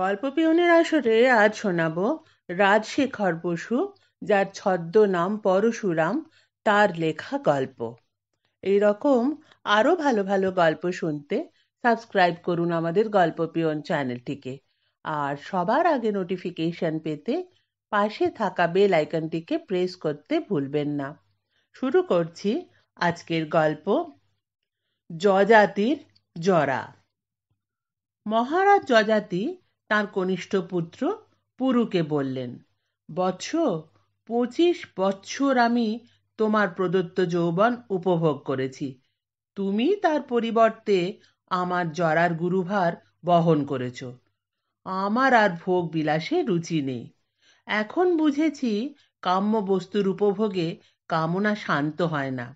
গল্প পিয়নের আসরে আজ শোনাব রাজশেখর বসু যার ছদ্ম নাম পরশুরাম তার লেখা গল্প এই রকম আরও ভালো ভালো গল্প শুনতে সাবস্ক্রাইব করুন আমাদের গল্প পিয়ন চ্যানেলটিকে আর সবার আগে নোটিফিকেশন পেতে পাশে থাকা বেল আইকনটিকে প্রেস করতে ভুলবেন না শুরু করছি আজকের গল্প যজাতির জরা মহারাজ যজাতি তাঁর কনিষ্ঠ পুত্র পুরুকে বললেন বৎস পঁচিশ বৎসর আমি তোমার প্রদত্ত যৌবন উপভোগ করেছি তুমি তার পরিবর্তে আমার জরার গুরুভার বহন করেছ আমার আর ভোগ বিলাসে রুচি নেই এখন বুঝেছি কাম্য বস্তুর উপভোগে কামনা শান্ত হয় না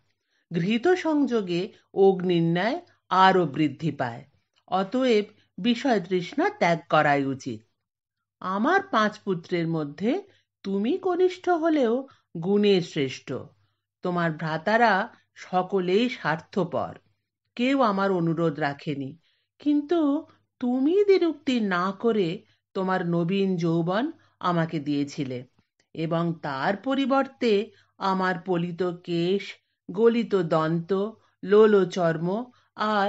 ঘৃত সংযোগে অগ্নির ন্যায় আরও বৃদ্ধি পায় অতএব বিষয় তৃষ্ণা ত্যাগ করাই উচিত আমার পাঁচ পুত্রের মধ্যে তুমি কনিষ্ঠ হলেও গুণে শ্রেষ্ঠ তোমার ভ্রাতারা সকলেই স্বার্থপর কেউ আমার অনুরোধ রাখেনি কিন্তু তুমি দিরুক্তি না করে তোমার নবীন যৌবন আমাকে দিয়েছিলে এবং তার পরিবর্তে আমার পলিত কেশ গলিত দন্ত চর্ম আর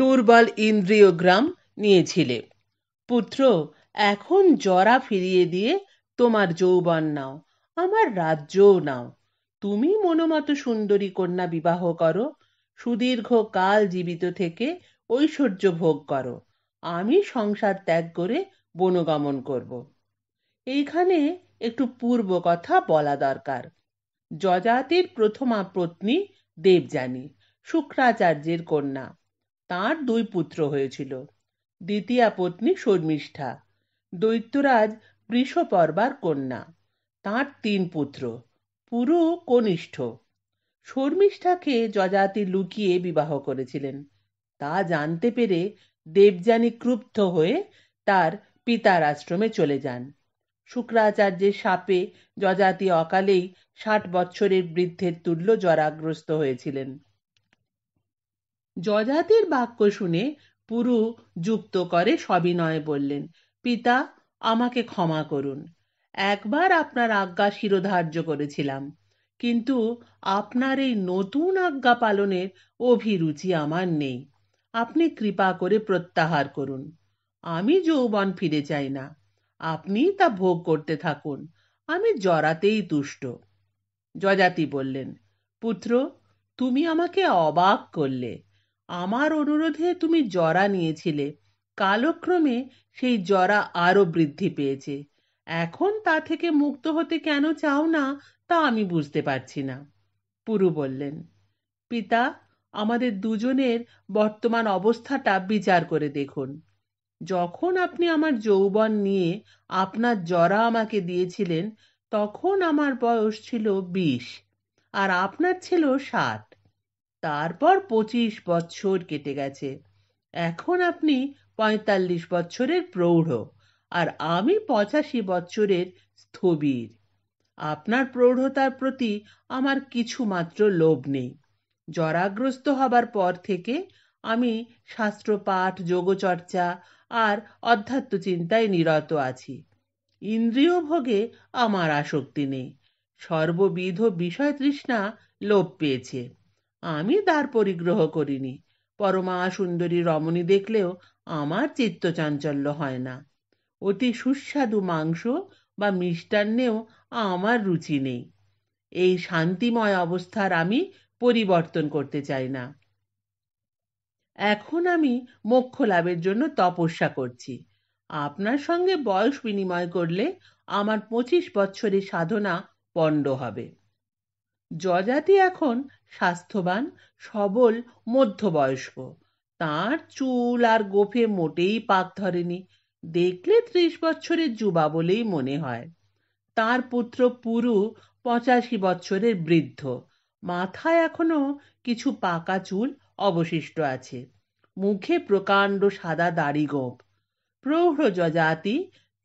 দুর্বল ইন্দ্রিয়গ্রাম নিয়েছিলে পুত্র এখন জরা ফিরিয়ে দিয়ে তোমার যৌবন নাও আমার রাজ্যও নাও তুমি মনোমত সুন্দরী কন্যা বিবাহ করো সুদীর্ঘ কাল জীবিত থেকে ঐশ্বর্য ভোগ করো আমি সংসার ত্যাগ করে বনগমন করব এইখানে একটু পূর্ব কথা বলা দরকার যজাতির প্রথমা পত্নী দেবযানী শুক্রাচার্যের কন্যা তার দুই পুত্র হয়েছিল দ্বিতীয়া পত্নী শর্মিষ্ঠা দৈত্যরাজ বৃষপর্বার কন্যা তাঁর তিন পুত্র পুরু কনিষ্ঠ শর্মিষ্ঠাকে যজাতি লুকিয়ে বিবাহ করেছিলেন তা জানতে পেরে দেবযানী ক্রুব্ধ হয়ে তার পিতার আশ্রমে চলে যান শুক্রাচার্যের সাপে যজাতি অকালেই ষাট বৎসরের বৃদ্ধের তুল্য জরাগ্রস্ত হয়েছিলেন যজাতির বাক্য শুনে পুরু যুক্ত করে সবিনয়ে বললেন পিতা আমাকে ক্ষমা করুন একবার আপনার আজ্ঞা শিরোধার্য করেছিলাম কিন্তু আপনার এই নতুন আজ্ঞা পালনের অভিরুচি আমার নেই আপনি কৃপা করে প্রত্যাহার করুন আমি যৌবন ফিরে চাই না আপনি তা ভোগ করতে থাকুন আমি জরাতেই তুষ্ট যজাতি বললেন পুত্র তুমি আমাকে অবাক করলে আমার অনুরোধে তুমি জরা নিয়েছিলে কালক্রমে সেই জরা আরও বৃদ্ধি পেয়েছে এখন তা থেকে মুক্ত হতে কেন চাও না তা আমি বুঝতে পারছি না পুরু বললেন পিতা আমাদের দুজনের বর্তমান অবস্থাটা বিচার করে দেখুন যখন আপনি আমার যৌবন নিয়ে আপনার জরা আমাকে দিয়েছিলেন তখন আমার বয়স ছিল বিশ আর আপনার ছিল সাত তারপর পঁচিশ বছর কেটে গেছে এখন আপনি পঁয়তাল্লিশ বছরের প্রৌঢ় আর আমি পঁচাশি বছরের স্থবির আপনার প্রৌঢ়তার প্রতি আমার কিছুমাত্র লোভ নেই জরাগ্রস্ত হবার পর থেকে আমি শাস্ত্রপাঠ যোগচর্চা আর অধ্যাত্ম চিন্তায় নিরত আছি ইন্দ্রিয় ভোগে আমার আসক্তি নেই সর্ববিধ বিষয় তৃষ্ণা লোপ পেয়েছে আমি তার পরিগ্রহ করিনি পরমা সুন্দরী রমণী দেখলেও আমার চিত্ত চাঞ্চল্য হয় না অতি সুস্বাদু মাংস বা মিষ্টান্নেও আমার রুচি নেই এই শান্তিময় অবস্থার আমি পরিবর্তন করতে চাই না এখন আমি মোক্ষ লাভের জন্য তপস্যা করছি আপনার সঙ্গে বয়স বিনিময় করলে আমার পঁচিশ বছরের সাধনা পণ্ড হবে যজাতি এখন স্বাস্থ্যবান সবল মধ্যবয়স্ক তাঁর চুল আর গোফে মোটেই পাক ধরেনি দেখলে ত্রিশ বছরের যুবা বলেই মনে হয় তার পুত্র পুরু পঁচাশি বছরের বৃদ্ধ মাথায় এখনো কিছু পাকা চুল অবশিষ্ট আছে মুখে প্রকাণ্ড সাদা দাড়ি গোপ প্রৌঢ় যজাতি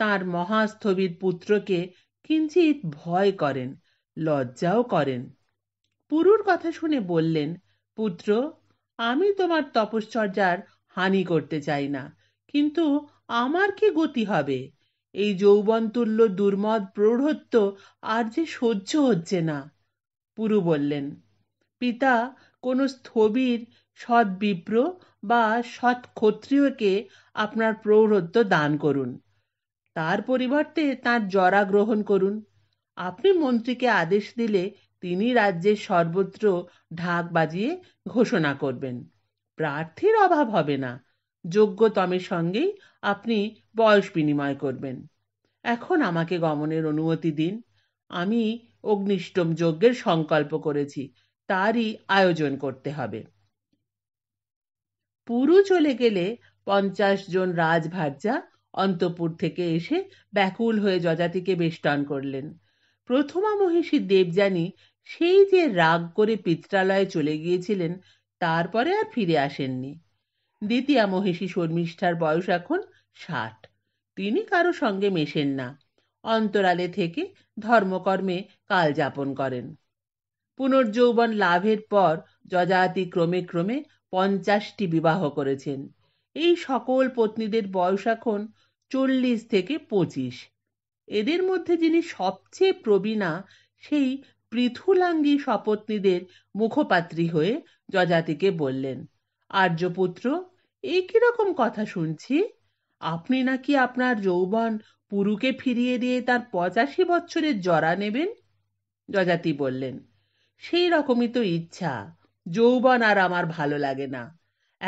তাঁর মহাস্থবির পুত্রকে কিঞ্চিত ভয় করেন লজ্জাও করেন পুরুর কথা শুনে বললেন পুত্র আমি তোমার তপশ্চর্যার হানি করতে চাই না কিন্তু আমার কি গতি হবে এই যৌবনতুল্য দুর্মদ প্রৌঢ়ত্ব আর যে সহ্য হচ্ছে না পুরু বললেন পিতা কোনো স্থবির সৎ বিপ্র বা সৎ ক্ষত্রিয়কে আপনার প্রৌঢ়ত্ব দান করুন তার পরিবর্তে তার জরা গ্রহণ করুন আপনি মন্ত্রীকে আদেশ দিলে তিনি রাজ্যের সর্বত্র ঢাক বাজিয়ে ঘোষণা করবেন প্রার্থীর অভাব হবে না যোগ্যতমের সঙ্গেই আপনি বয়স বিনিময় করবেন এখন আমাকে গমনের অনুমতি দিন আমি অগ্নিষ্টম যজ্ঞের সংকল্প করেছি তারই আয়োজন করতে হবে পুরু চলে গেলে পঞ্চাশ জন রাজভার্যা অন্তপুর থেকে এসে ব্যাকুল হয়ে যজাতিকে বেষ্টন করলেন প্রথমা মহিষী দেবযানী সেই যে রাগ করে পিত্রালয়ে চলে গিয়েছিলেন তারপরে আর ফিরে আসেননি দ্বিতীয়া মহিষী শর্মিষ্ঠার বয়স এখন ষাট তিনি কারো সঙ্গে মেশেন না অন্তরালে থেকে ধর্মকর্মে কাল যাপন করেন পুনর্যৌবন লাভের পর যজাতি ক্রমে ক্রমে পঞ্চাশটি বিবাহ করেছেন এই সকল পত্নীদের বয়স এখন চল্লিশ থেকে পঁচিশ এদের মধ্যে যিনি সবচেয়ে প্রবীণা সেই পৃথুলাঙ্গী সপত্নীদের মুখপাত্রী হয়ে যজাতিকে বললেন আর্যপুত্র এই কিরকম কথা শুনছি আপনি নাকি আপনার যৌবন পুরুকে ফিরিয়ে দিয়ে তার পঁচাশি বছরের জরা নেবেন যজাতি বললেন সেই রকমই তো ইচ্ছা যৌবন আর আমার ভালো লাগে না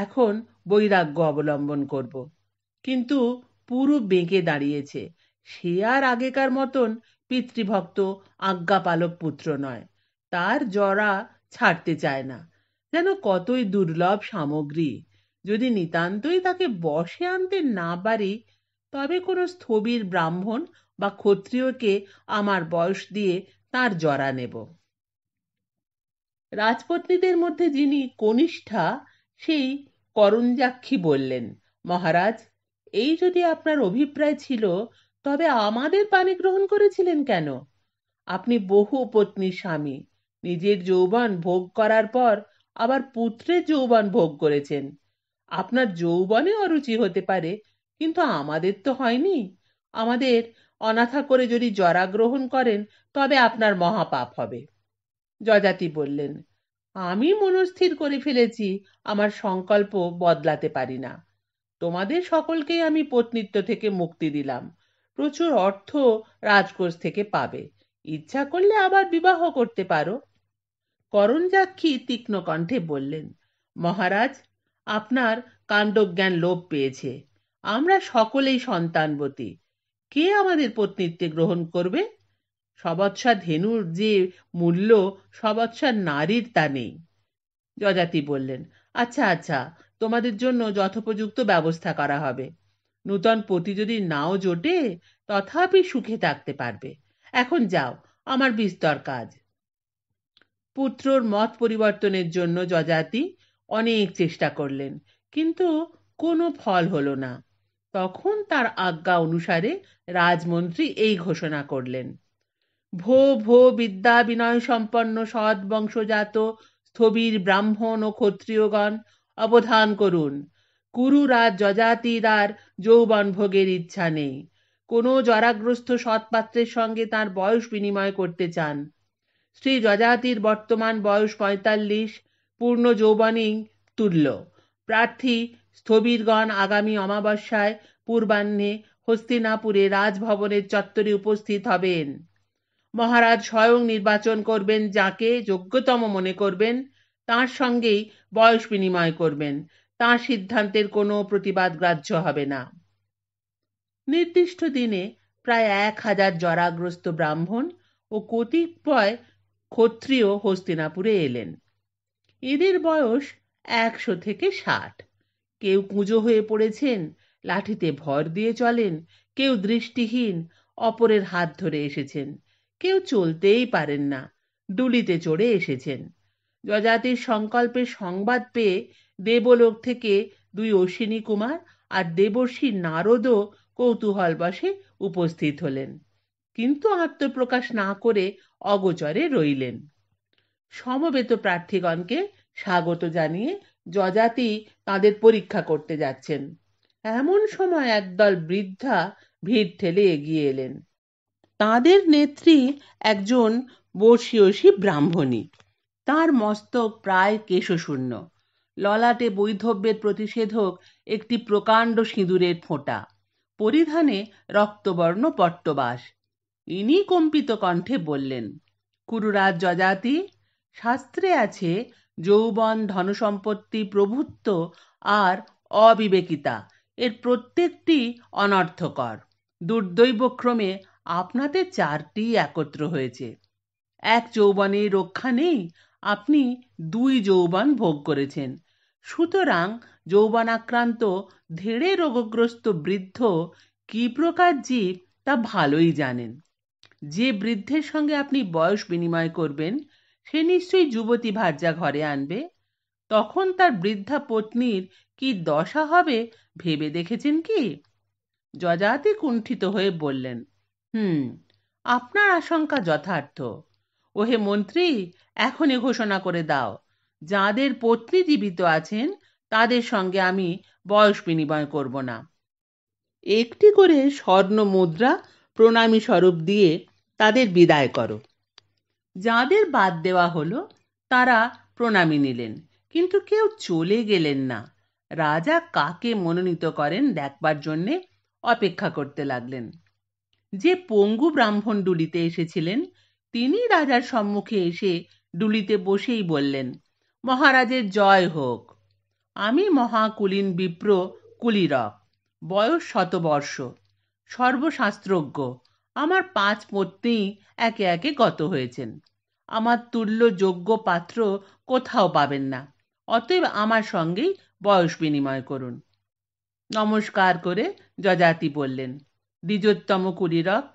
এখন বৈরাগ্য অবলম্বন করব কিন্তু পুরু বেঁকে দাঁড়িয়েছে সে আর আগেকার মতন পিতৃভক্ত আজ্ঞাপালক পুত্র নয় তার জরা ছাড়তে চায় না যেন কতই দুর্লভ সামগ্রী যদি নিতান্তই তাকে বসে আনতে না পারি তবে কোনো স্থবির ব্রাহ্মণ বা ক্ষত্রিয়কে আমার বয়স দিয়ে তার জরা নেব রাজপত্নীদের মধ্যে যিনি কনিষ্ঠা সেই করঞ্জাক্ষী বললেন মহারাজ এই যদি আপনার অভিপ্রায় ছিল তবে আমাদের পানি গ্রহণ করেছিলেন কেন আপনি বহু পত্নী স্বামী নিজের যৌবন ভোগ করার পর আবার পুত্রের যৌবন ভোগ করেছেন আপনার যৌবনে অরুচি হতে পারে কিন্তু আমাদের তো হয়নি আমাদের অনাথা করে যদি জরা গ্রহণ করেন তবে আপনার মহাপাপ হবে যজাতি বললেন আমি মনস্থির করে ফেলেছি আমার সংকল্প বদলাতে পারি না তোমাদের সকলকেই আমি পত্নীত্ব থেকে মুক্তি দিলাম প্রচুর অর্থ রাজকোষ থেকে পাবে ইচ্ছা করলে আবার বিবাহ করতে পারো যাক্ষী তীক্ষ্ণ কণ্ঠে বললেন মহারাজ আপনার কাণ্ডজ্ঞান লোপ পেয়েছে আমরা সকলেই সন্তানবতী কে আমাদের পত্নীত্বে গ্রহণ করবে সবৎসা ধেনুর যে মূল্য সবৎসা নারীর তা নেই যজাতি বললেন আচ্ছা আচ্ছা তোমাদের জন্য যথোপযুক্ত ব্যবস্থা করা হবে নূতন পতি যদি নাও জোটে তথাপি সুখে থাকতে পারবে এখন যাও আমার বিস্তর কাজ পুত্রর মত পরিবর্তনের জন্য যজাতি অনেক চেষ্টা করলেন কিন্তু কোনো ফল হলো না তখন তার আজ্ঞা অনুসারে রাজমন্ত্রী এই ঘোষণা করলেন ভো ভো বিদ্যা বিনয় সম্পন্ন সৎ বংশজাত স্থবির ব্রাহ্মণ ও ক্ষত্রিয়গণ অবধান করুন কুরুরা যজাতিদার ভোগের ইচ্ছা নেই কোনো জরাগ্রস্ত সৎপাত্রের সঙ্গে তার বয়স বিনিময় করতে চান শ্রী যজাতির বর্তমান বয়স পঁয়তাল্লিশ পূর্ণ যৌবনী তুল্য প্রার্থী স্থবিরগণ আগামী অমাবস্যায় পূর্বাহ্নে হস্তিনাপুরে রাজভবনের চত্বরে উপস্থিত হবেন মহারাজ স্বয়ং নির্বাচন করবেন যাকে যোগ্যতম মনে করবেন তার সঙ্গেই বয়স বিনিময় করবেন তাঁর সিদ্ধান্তের কোনো প্রতিবাদ গ্রাহ্য হবে না নির্দিষ্ট দিনে প্রায় এক হাজার জরাগ্রস্ত ব্রাহ্মণ ও কতিপয় ক্ষত্রিয় হস্তিনাপুরে এলেন এদের বয়স একশো থেকে ষাট কেউ কুঁজো হয়ে পড়েছেন লাঠিতে ভর দিয়ে চলেন কেউ দৃষ্টিহীন অপরের হাত ধরে এসেছেন কেউ চলতেই পারেন না দুলিতে চড়ে এসেছেন যজাতির সংকল্পের সংবাদ পেয়ে দেবলোক থেকে দুই অশ্বিনী কুমার আর দেবর্ষী নারদও কৌতূহলবশে উপস্থিত হলেন কিন্তু আত্মপ্রকাশ না করে অগোচরে রইলেন সমবেত প্রার্থীগণকে স্বাগত জানিয়ে যজাতি তাদের পরীক্ষা করতে যাচ্ছেন এমন সময় একদল বৃদ্ধা ভিড় ঠেলে এগিয়ে এলেন তাদের নেত্রী একজন বর্ষীয়সী ব্রাহ্মণী তার মস্তক প্রায় কেশশূন্য ললাটে বৈধব্যের প্রতিষেধক একটি প্রকাণ্ড সিঁদুরের ফোঁটা পরিধানে রক্তবর্ণ পট্টবাস ইনি কম্পিত কণ্ঠে বললেন কুরুরাজ যজাতি শাস্ত্রে আছে যৌবন ধনসম্পত্তি প্রভুত্ব আর অবিবেকিতা এর প্রত্যেকটি অনর্থকর দুর্দৈবক্রমে আপনাতে চারটি একত্র হয়েছে এক যৌবনে রক্ষা নেই আপনি দুই যৌবন ভোগ করেছেন সুতরাং যৌবনাক্রান্ত ধেড়ে রোগগ্রস্ত বৃদ্ধ কি প্রকার জীব তা ভালোই জানেন যে বৃদ্ধের সঙ্গে আপনি বয়স বিনিময় করবেন সে নিশ্চয়ই যুবতী ভার্যা ঘরে আনবে তখন তার বৃদ্ধা পত্নীর কি দশা হবে ভেবে দেখেছেন কি যজাতি কুণ্ঠিত হয়ে বললেন হুম আপনার আশঙ্কা যথার্থ ওহে মন্ত্রী এখনই ঘোষণা করে দাও যাঁদের পত্নী জীবিত আছেন তাঁদের সঙ্গে আমি বয়স বিনিময় করব না একটি করে স্বর্ণ মুদ্রা প্রণামী স্বরূপ দিয়ে তাদের বিদায় করো যাঁদের বাদ দেওয়া হলো তারা প্রণামী নিলেন কিন্তু কেউ চলে গেলেন না রাজা কাকে মনোনীত করেন দেখবার জন্যে অপেক্ষা করতে লাগলেন যে পঙ্গু ব্রাহ্মণ ডুলিতে এসেছিলেন তিনি রাজার সম্মুখে এসে ডুলিতে বসেই বললেন মহারাজের জয় হোক আমি মহাকুলীন বিপ্র কুলিরক বয়স শতবর্ষ সর্বশাস্ত্রজ্ঞ আমার পাঁচ পত্নী একে একে গত হয়েছেন আমার তুল্য যোগ্য পাত্র কোথাও পাবেন না অতএব আমার সঙ্গেই বয়স বিনিময় করুন নমস্কার করে যজাতি বললেন দ্বিজোত্তম কুলিরক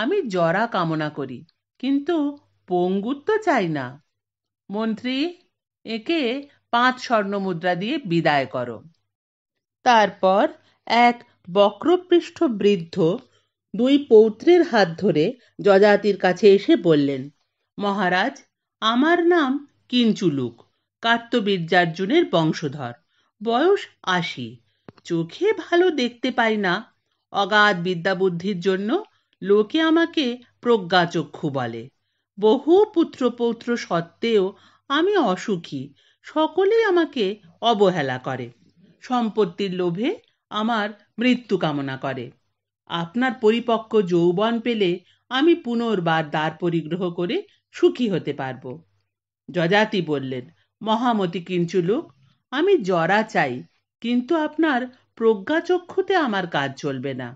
আমি জরা কামনা করি কিন্তু পঙ্গুত্ব তো চাই না মন্ত্রী একে পাঁচ স্বর্ণ মুদ্রা দিয়ে বিদায় করো তারপর এক বক্রপৃষ্ঠ বৃদ্ধ দুই পৌত্রের হাত ধরে যজাতির কাছে এসে বললেন মহারাজ আমার নাম কিঞ্চুলুক কার্তবীর্যার্জুনের বংশধর বয়স আশি চোখে ভালো দেখতে পাই না অগাধ বিদ্যাবুদ্ধির জন্য লোকে আমাকে প্রজ্ঞাচক্ষু বলে বহু পুত্র পৌত্র সত্ত্বেও আমি অসুখী সকলেই আমাকে অবহেলা করে সম্পত্তির লোভে আমার মৃত্যু কামনা করে আপনার পরিপক্ক যৌবন পেলে আমি পুনর্বার দ্বার পরিগ্রহ করে সুখী হতে পারব যজাতি বললেন মহামতি কিঞ্চুলুক আমি জরা চাই কিন্তু আপনার প্রজ্ঞাচক্ষুতে আমার কাজ চলবে না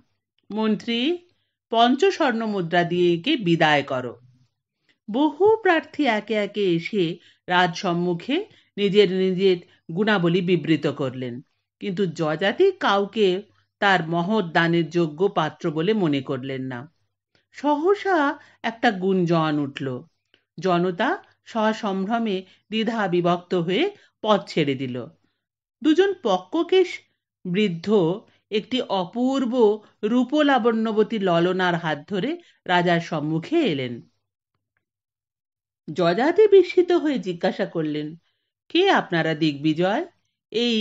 মন্ত্রী পঞ্চস্বর্ণ মুদ্রা দিয়ে একে বিদায় করো বহু প্রার্থী একে একে এসে রাজসম্মুখে নিজের নিজের গুণাবলী বিবৃত করলেন কিন্তু যজাতি কাউকে তার মহৎ দানের যোগ্য পাত্র বলে মনে করলেন না সহসা একটা গুঞ্জন উঠল জনতা সসম্ভ্রমে দ্বিধা বিভক্ত হয়ে পথ ছেড়ে দিল দুজন পক্ষকেশ বৃদ্ধ একটি অপূর্ব রূপলাবণ্যবতী ললনার হাত ধরে রাজার সম্মুখে এলেন যযাতি বিস্মিত হয়ে জিজ্ঞাসা করলেন কে আপনারা দিগ্বিজয় এই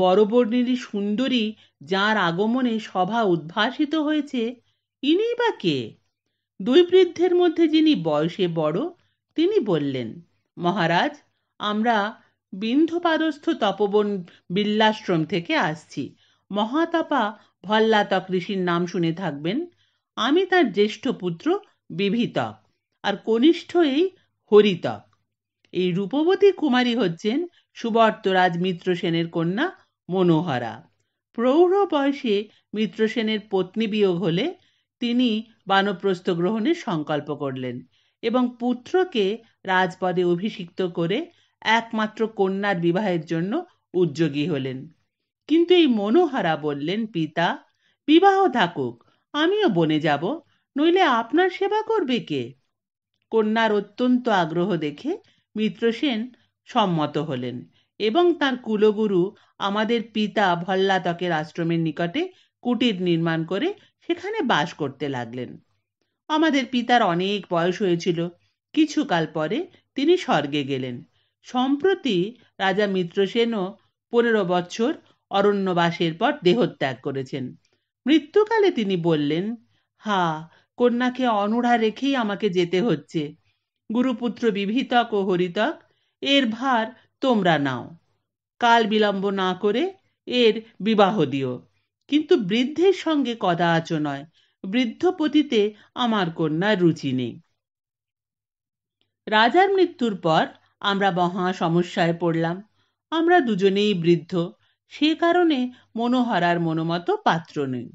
বরবর্ণিনী সুন্দরী যার আগমনে সভা উদ্ভাসিত হয়েছে ইনি বা কে দুই বৃদ্ধের মধ্যে যিনি বয়সে বড় তিনি বললেন মহারাজ আমরা বিন্ধপারস্থ তপবন বিল্লাশ্রম থেকে আসছি মহাতাপা ভল্লাতক ঋষির নাম শুনে থাকবেন আমি তার জ্যেষ্ঠ পুত্র বিভীতক আর কনিষ্ঠ এই হরিতা এই রূপবতী কুমারী হচ্ছেন সুবর্তরাজ মিত্র সেনের কন্যা মনোহরা প্রৌঢ় বয়সে মিত্র সেনের পত্নী বিয়োগ হলে তিনি বানপ্রস্থ গ্রহণের সংকল্প করলেন এবং পুত্রকে রাজপদে অভিষিক্ত করে একমাত্র কন্যার বিবাহের জন্য উদ্যোগী হলেন কিন্তু এই মনোহরা বললেন পিতা বিবাহ থাকুক আমিও বনে যাব নইলে আপনার সেবা করবে কে কন্যার অত্যন্ত আগ্রহ দেখে মিত্রসেন সম্মত হলেন এবং তার কুলগুরু আমাদের পিতা ভল্লাতকের আশ্রমের নিকটে কুটির নির্মাণ করে সেখানে বাস করতে লাগলেন আমাদের পিতার অনেক বয়স হয়েছিল কিছুকাল পরে তিনি স্বর্গে গেলেন সম্প্রতি রাজা মিত্রসেনও পনেরো বছর অরণ্যবাসের পর দেহত্যাগ করেছেন মৃত্যুকালে তিনি বললেন হা কন্যাকে অনড়া রেখেই আমাকে যেতে হচ্ছে গুরুপুত্র বিভীতক ও হরিতক এর ভার তোমরা নাও কাল বিলম্ব না করে এর বিবাহ দিও কিন্তু বৃদ্ধের সঙ্গে কদাচ নয় বৃদ্ধ পতিতে আমার কন্যার রুচি নেই রাজার মৃত্যুর পর আমরা মহা সমস্যায় পড়লাম আমরা দুজনেই বৃদ্ধ সে কারণে মনোহরার মনোমত পাত্র নেই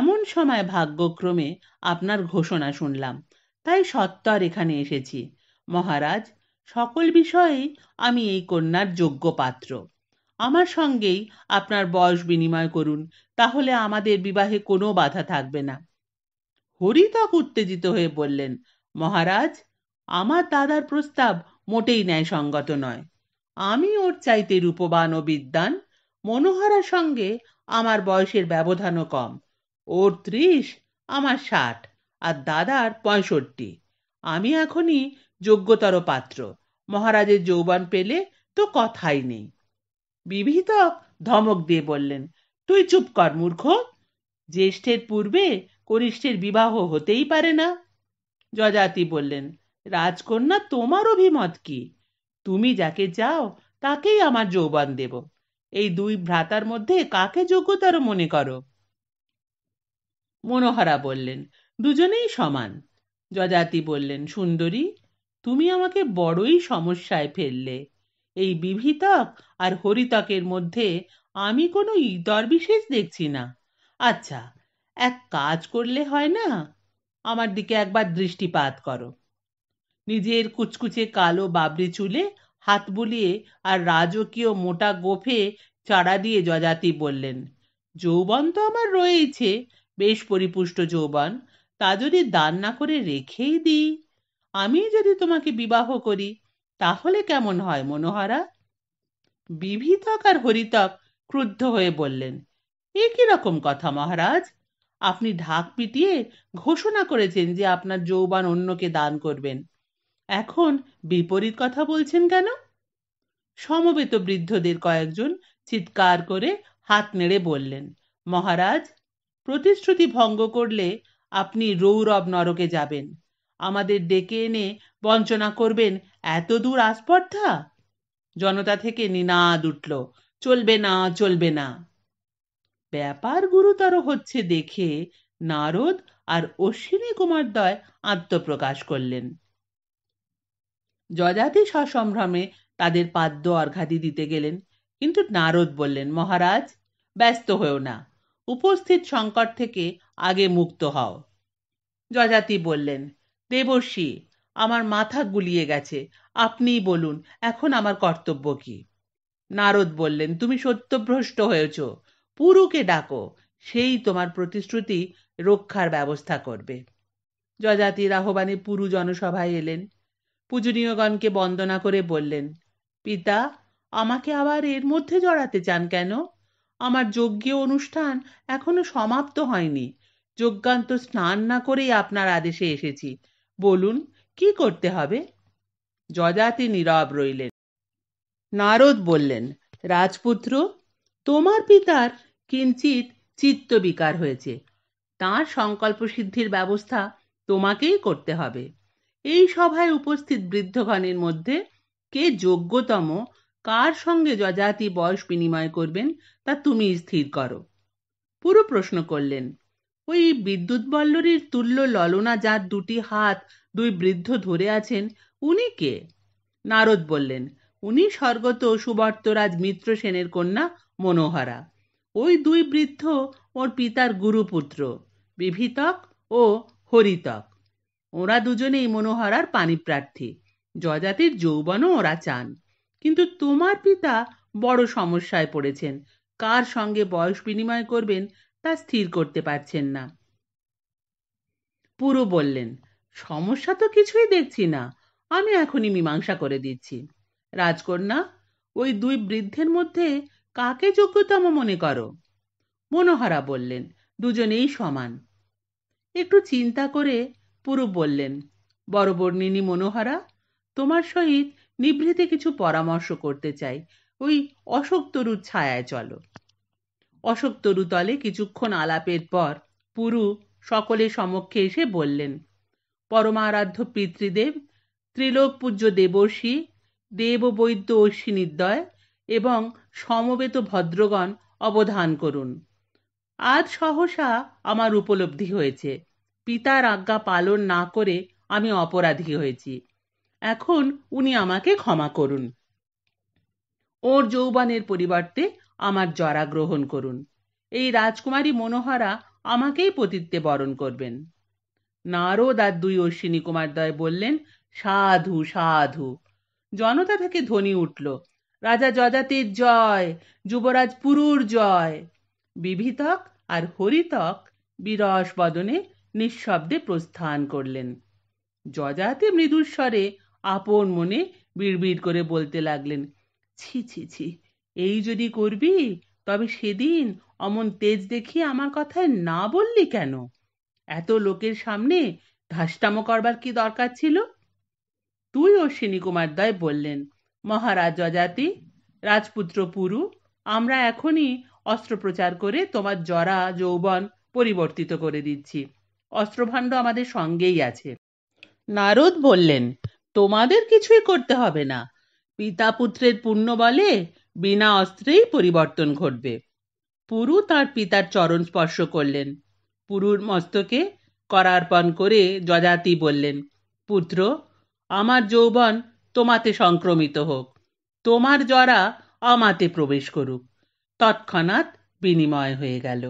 এমন সময় ভাগ্যক্রমে আপনার ঘোষণা শুনলাম তাই সত্বর এখানে এসেছি মহারাজ সকল বিষয়েই আমি এই কন্যার যোগ্য পাত্র আমার সঙ্গেই আপনার বয়স বিনিময় করুন তাহলে আমাদের বিবাহে কোনো বাধা থাকবে না হরিতক উত্তেজিত হয়ে বললেন মহারাজ আমার দাদার প্রস্তাব মোটেই সঙ্গত নয় আমি ওর চাইতে রূপবান ও বিদ্যান মনোহরার সঙ্গে আমার বয়সের ব্যবধানও কম ওর ত্রিশ আমার ষাট আর দাদার পঁয়ষট্টি আমি এখনই যোগ্যতর পাত্র মহারাজের যৌবান পেলে তো কথাই নেই বিভীতক ধমক দিয়ে বললেন তুই চুপ কর মূর্খ জ্যেষ্ঠের পূর্বে কনিষ্ঠের বিবাহ হতেই পারে না যজাতি বললেন রাজকন্যা তোমার অভিমত কি তুমি যাকে যাও তাকেই আমার যৌবান দেব এই দুই ভ্রাতার মধ্যে কাকে যোগ্যতর মনে করো মনোহরা বললেন দুজনেই সমান যজাতি বললেন সুন্দরী তুমি আমাকে বড়ই সমস্যায় ফেললে এই বিভিতক আর হরিতকের মধ্যে আমি কোনো ইতর বিশেষ দেখছি না আচ্ছা এক কাজ করলে হয় না আমার দিকে একবার দৃষ্টিপাত করো নিজের কুচকুচে কালো বাবরি চুলে হাত বুলিয়ে আর রাজকীয় মোটা গোফে চাড়া দিয়ে যজাতি বললেন যৌবন তো আমার রয়েছে বেশ পরিপুষ্ট যৌবন তা যদি দান না করে রেখেই দিই আমি যদি তোমাকে বিবাহ করি তাহলে কেমন হয় মনোহরা বিভীতক আর হরিতক ক্রুদ্ধ হয়ে বললেন এ রকম কথা মহারাজ আপনি ঢাক পিটিয়ে ঘোষণা করেছেন যে আপনার যৌবন অন্যকে দান করবেন এখন বিপরীত কথা বলছেন কেন সমবেত বৃদ্ধদের কয়েকজন চিৎকার করে হাত নেড়ে বললেন মহারাজ প্রতিশ্রুতি ভঙ্গ করলে আপনি রৌরব নরকে যাবেন আমাদের ডেকে এনে বঞ্চনা করবেন এত দূর আস্পর্ধা জনতা থেকে নিনাদ উঠল চলবে না চলবে না ব্যাপার গুরুতর হচ্ছে দেখে নারদ আর অশ্বিনী দয় আত্মপ্রকাশ করলেন যজাতি সসম্ভ্রমে তাদের পাদ্য অর্ঘাদি দিতে গেলেন কিন্তু নারদ বললেন মহারাজ ব্যস্ত হয়েও না উপস্থিত সংকট থেকে আগে মুক্ত হও যজাতি বললেন দেবর্ষি আমার মাথা গুলিয়ে গেছে আপনিই বলুন এখন আমার কর্তব্য কি নারদ বললেন তুমি সত্যভ্রষ্ট হয়েছ পুরুকে ডাকো সেই তোমার প্রতিশ্রুতি রক্ষার ব্যবস্থা করবে যজাতির আহ্বানে পুরু জনসভায় এলেন পূজনীয়গণকে বন্দনা করে বললেন পিতা আমাকে আবার এর মধ্যে জড়াতে চান কেন আমার যজ্ঞীয় অনুষ্ঠান এখনো সমাপ্ত হয়নি যজ্ঞান্ত স্নান না করেই আপনার আদেশে এসেছি বলুন কি করতে হবে যজাতি নীরব রইলেন নারদ বললেন রাজপুত্র তোমার পিতার কিঞ্চিত চিত্ত বিকার হয়েছে তাঁর সংকল্প সিদ্ধির ব্যবস্থা তোমাকেই করতে হবে এই সভায় উপস্থিত বৃদ্ধগণের মধ্যে কে যোগ্যতম কার সঙ্গে যজাতি বয়স বিনিময় করবেন তা তুমি স্থির করো পুরো প্রশ্ন করলেন ওই বিদ্যুৎ বল্লরীর তুল্য ললনা যার দুটি হাত দুই বৃদ্ধ ধরে আছেন উনি কে নারদ বললেন উনি স্বর্গত সুবর্তরাজ মিত্র সেনের কন্যা মনোহরা ওই দুই বৃদ্ধ ওর পিতার গুরুপুত্র বিভিতক ও হরিতক ওরা দুজনেই মনোহরার পানিপ্রার্থী যজাতির যৌবনও ওরা চান কিন্তু তোমার পিতা বড় সমস্যায় পড়েছেন কার সঙ্গে বয়স বিনিময় করবেন তা স্থির করতে পারছেন না পুরো বললেন সমস্যা তো কিছুই দেখছি না আমি এখনই মীমাংসা করে দিচ্ছি রাজকন্যা ওই দুই বৃদ্ধের মধ্যে কাকে যোগ্যতম মনে করো মনোহরা বললেন দুজনেই সমান একটু চিন্তা করে পুরু বললেন বড়বর্ণিনী মনোহরা তোমার সহিত নিভৃতে কিছু পরামর্শ করতে চাই ওই অশোক তরুর ছায়ায় চলো অশোক তরুতলে কিছুক্ষণ আলাপের পর পুরু সকলের সমক্ষে এসে বললেন পরমারাধ্য পিতৃদেব ত্রিলোক পূজ্য দেবর্ষী বৈদ্য ঐশ্বিনীদ্বয় এবং সমবেত ভদ্রগণ অবধান করুন আজ সহসা আমার উপলব্ধি হয়েছে পিতার আজ্ঞা পালন না করে আমি অপরাধী হয়েছি এখন উনি আমাকে ক্ষমা করুন ওর যৌবনের পরিবর্তে আমার জরা গ্রহণ করুন এই রাজকুমারী মনোহরা আমাকেই পতিত্বে বরণ করবেন নারদ আর দুই অশ্বিনী কুমারদ্বয় বললেন সাধু সাধু জনতা থেকে ধ্বনি উঠল রাজা যজাতির জয় যুবরাজ পুরুর জয় বিভিতক আর হরিতক বিরস বদনে নিঃশব্দে প্রস্থান করলেন যজাতি মৃদুস্বরে আপন মনে বিড়বিড় করে বলতে লাগলেন ছি ছি ছি এই যদি করবি তবে সেদিন অমন তেজ দেখিয়ে আমার কথায় না বললি কেন এত লোকের সামনে ধাস্তামো করবার কি দরকার ছিল তুই অশ্বিনী কুমার দয় বললেন মহারাজ অজাতি রাজপুত্র পুরু আমরা এখনই অস্ত্রপ্রচার করে তোমার জরা যৌবন পরিবর্তিত করে দিচ্ছি অস্ত্রভাণ্ড আমাদের সঙ্গেই আছে নারদ বললেন তোমাদের কিছুই করতে হবে না পিতা পুত্রের পুণ্য বলে বিনা অস্ত্রেই পরিবর্তন ঘটবে পুরু তার পিতার চরণ স্পর্শ করলেন পুরুর মস্তকে করার্পণ করে যজাতি বললেন পুত্র আমার যৌবন তোমাতে সংক্রমিত হোক তোমার জরা আমাতে প্রবেশ করুক তৎক্ষণাৎ বিনিময় হয়ে গেল